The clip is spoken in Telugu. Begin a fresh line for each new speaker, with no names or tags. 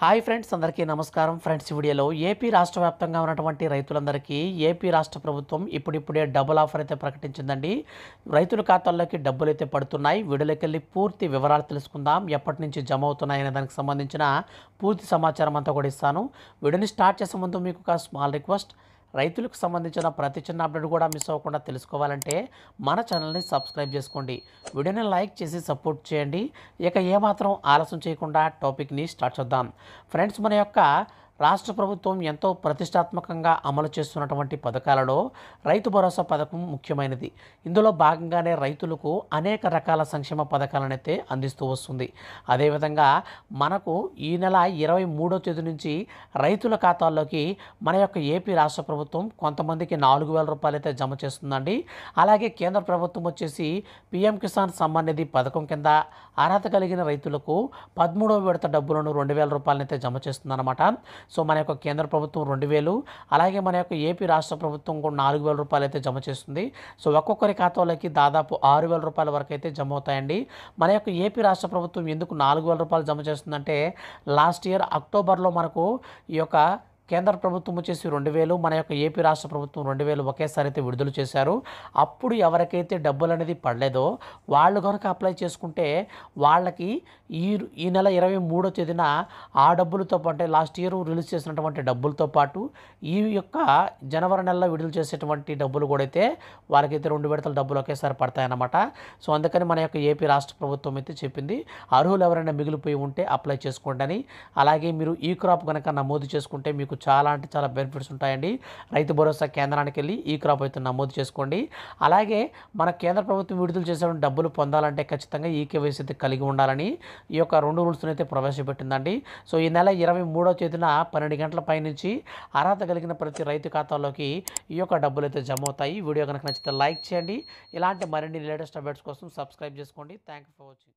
హాయ్ ఫ్రెండ్స్ అందరికీ నమస్కారం ఫ్రెండ్స్ వీడియోలో ఏపీ రాష్ట్ర వ్యాప్తంగా ఉన్నటువంటి రైతులందరికీ ఏపీ రాష్ట్ర ప్రభుత్వం ఇప్పుడిప్పుడే డబుల్ ఆఫర్ అయితే ప్రకటించిందండి రైతుల ఖాతాల్లోకి డబ్బులు అయితే పడుతున్నాయి వీడియోలోకెళ్ళి పూర్తి వివరాలు తెలుసుకుందాం ఎప్పటి నుంచి జమ అవుతున్నాయనే దానికి సంబంధించిన పూర్తి సమాచారం అంతా కూడా ఇస్తాను వీడియోని స్టార్ట్ చేసే ముందు మీకు ఒక స్మాల్ రిక్వెస్ట్ రైతులకు సంబంధించిన ప్రతి చిన్న అప్డేట్ కూడా మిస్ అవ్వకుండా తెలుసుకోవాలంటే మన ఛానల్ని సబ్స్క్రైబ్ చేసుకోండి వీడియోని లైక్ చేసి సపోర్ట్ చేయండి ఇక ఏమాత్రం ఆలస్యం చేయకుండా టాపిక్ని స్టార్ట్ చేద్దాం ఫ్రెండ్స్ మన యొక్క రాష్ట్ర ప్రభుత్వం ఎంతో ప్రతిష్టాత్మకంగా అమలు చేస్తున్నటువంటి పథకాలలో రైతు భరోసా పథకం ముఖ్యమైనది ఇందులో భాగంగానే రైతులకు అనేక రకాల సంక్షేమ పథకాలనైతే అందిస్తూ వస్తుంది అదేవిధంగా మనకు ఈ నెల ఇరవై మూడో తేదీ నుంచి రైతుల ఖాతాల్లోకి మన యొక్క ఏపీ రాష్ట్ర ప్రభుత్వం కొంతమందికి నాలుగు వేల రూపాయలు అయితే జమ చేస్తుందండి అలాగే కేంద్ర ప్రభుత్వం వచ్చేసి పీఎం కిసాన్ సమ్మాన్ నిధి పథకం కింద అర్హత కలిగిన రైతులకు పదమూడవ విడత డబ్బులను రెండు వేల రూపాయలనైతే జమ చేస్తుందన్నమాట సో మన యొక్క కేంద్ర ప్రభుత్వం రెండు వేలు అలాగే మన యొక్క ఏపీ రాష్ట్ర ప్రభుత్వం కూడా నాలుగు వేల రూపాయలు అయితే జమ చేస్తుంది సో ఒక్కొక్కరి ఖాతాలోకి దాదాపు ఆరు వేల రూపాయల వరకు అయితే జమ అవుతాయండి మన యొక్క ఏపీ రాష్ట్ర ప్రభుత్వం ఎందుకు నాలుగు వేల రూపాయలు జమ చేస్తుందంటే లాస్ట్ ఇయర్ అక్టోబర్లో మనకు ఈ యొక్క కేంద్ర ప్రభుత్వం వచ్చేసి రెండు వేలు మన యొక్క ఏపీ రాష్ట్ర ప్రభుత్వం రెండు వేలు ఒకేసారి అయితే విడుదల చేశారు అప్పుడు ఎవరికైతే డబ్బులు అనేది పడలేదో వాళ్ళు కనుక అప్లై చేసుకుంటే వాళ్ళకి ఈ ఈ నెల ఇరవై మూడో తేదీన ఆ డబ్బులతో పాటు అంటే లాస్ట్ ఇయర్ రిలీజ్ చేసినటువంటి డబ్బులతో పాటు ఈ యొక్క జనవరి నెలలో విడుదల చేసేటువంటి డబ్బులు కూడా అయితే వాళ్ళకైతే రెండు విడతల డబ్బులు ఒకేసారి పడతాయన్నమాట సో అందుకని మన యొక్క ఏపీ రాష్ట్ర ప్రభుత్వం అయితే చెప్పింది అర్హులు ఎవరైనా మిగిలిపోయి ఉంటే అప్లై చేసుకోండి అని అలాగే మీరు ఈ క్రాప్ కనుక నమోదు చేసుకుంటే మీకు మీకు చాలా అంటే చాలా బెనిఫిట్స్ ఉంటాయండి రైతు భరోసా కేంద్రానికి వెళ్ళి ఈ క్రాప్ అయితే నమోదు చేసుకోండి అలాగే మన కేంద్ర ప్రభుత్వం విడుదల చేసే డబ్బులు పొందాలంటే ఖచ్చితంగా ఈ కేవైసీ అయితే కలిగి ఉండాలని ఈ యొక్క రెండు రూల్స్ని అయితే ప్రవేశపెట్టిందండి సో ఈ నెల ఇరవై మూడో తేదీన పన్నెండు గంటల పైనుంచి అర్హత కలిగిన ప్రతి రైతు ఖాతాలోకి ఈ యొక్క డబ్బులు అయితే జమ అవుతాయి వీడియో కనుక నచ్చితే లైక్ చేయండి ఇలాంటి మరిన్ని లేటెస్ట్ అప్డేట్స్ కోసం సబ్స్క్రైబ్ చేసుకోండి థ్యాంక్ ఫర్ వాచింగ్